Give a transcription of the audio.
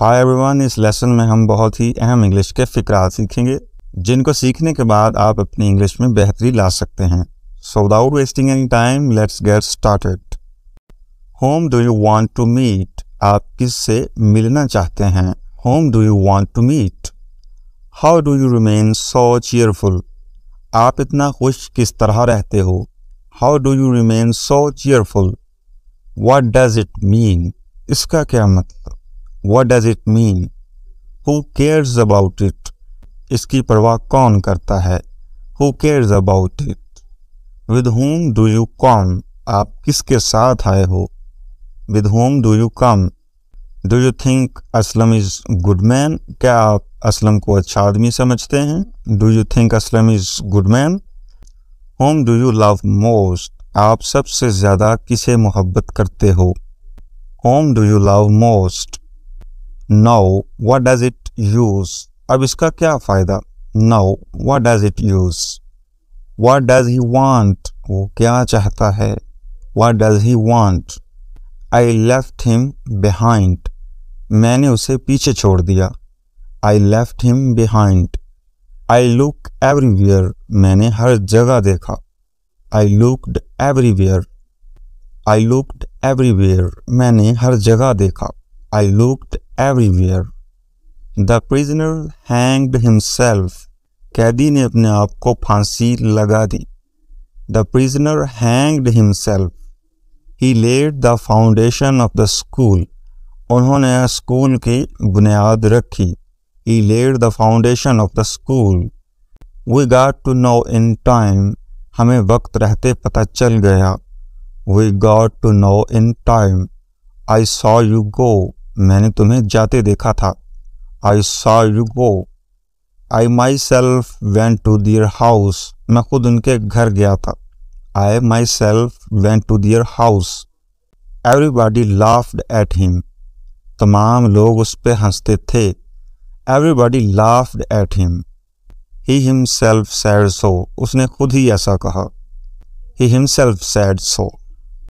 hi everyone इस lesson में हम बहुत ही अहम इंग्लिश के फ़िक्रात सीखेंगे जिनको सीखने के बाद आप अपनी इंग्लिश में बेहतरी ला सकते हैं so without wasting any time let's get started whom do you want to meet आप किस से मिलना चाहते हैं whom do you want to meet how do you remain so cheerful आप इतना खुश किस तरह रहते हो how do you remain so cheerful what does it mean इसका क्या मतलब what does it mean who cares about it इसकी परवाह कौन करता है who cares about it with whom do you come आप किसके साथ आए हो with whom do you come do you think Aslam is good man क्या आप असलम को अच्छा आदमी समझते हैं do you think Aslam is good man whom do you love most आप सबसे ज़्यादा किसे मोहब्बत करते हो whom do you love most now what does it use अब इसका क्या फ़ायदा now what does it use what does he want वो क्या चाहता है what does he want I left him behind मैंने उसे पीछे छोड़ दिया I left him behind I look everywhere मैंने हर जगह देखा I looked everywhere I looked everywhere मैंने हर जगह देखा I looked everywhere the prisoner hanged himself कैदी ने अपने आप को फांसी लगा दी the prisoner hanged himself he laid the foundation of the school उन्होंने स्कूल की बुनियाद रखी he laid the foundation of the school we got to know in time हमें वक्त रहते पता चल गया we got to know in time I saw you go मैंने तुम्हें जाते देखा था I saw you go I myself went to their house मैं खुद उनके घर गया था I myself went to their house everybody laughed at him तमाम लोग उस पर हंसते थे everybody laughed at him he himself said so उसने खुद ही ऐसा कहा he himself said so